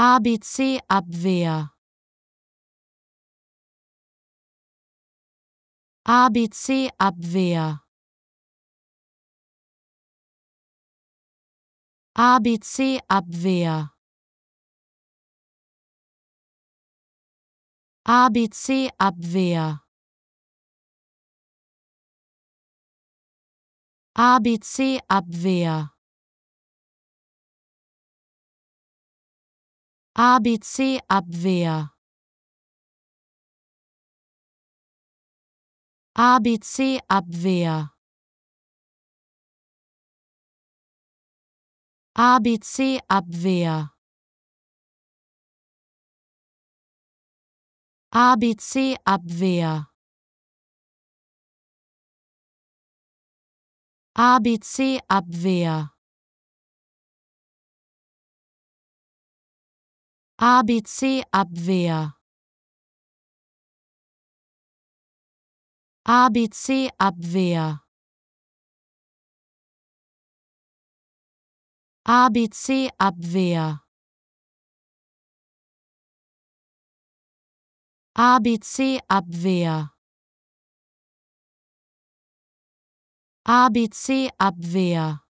ABC-Abwehr ABC-Abwehr ABC-Abwehr ABC-Abwehr ABC-Abwehr ABC-Abwehr ABC-Abwehr ABC-Abwehr ABC-Abwehr ABC-Abwehr ABC-Abwehr ABC-Abwehr ABC-Abwehr ABC-Abwehr ABC-Abwehr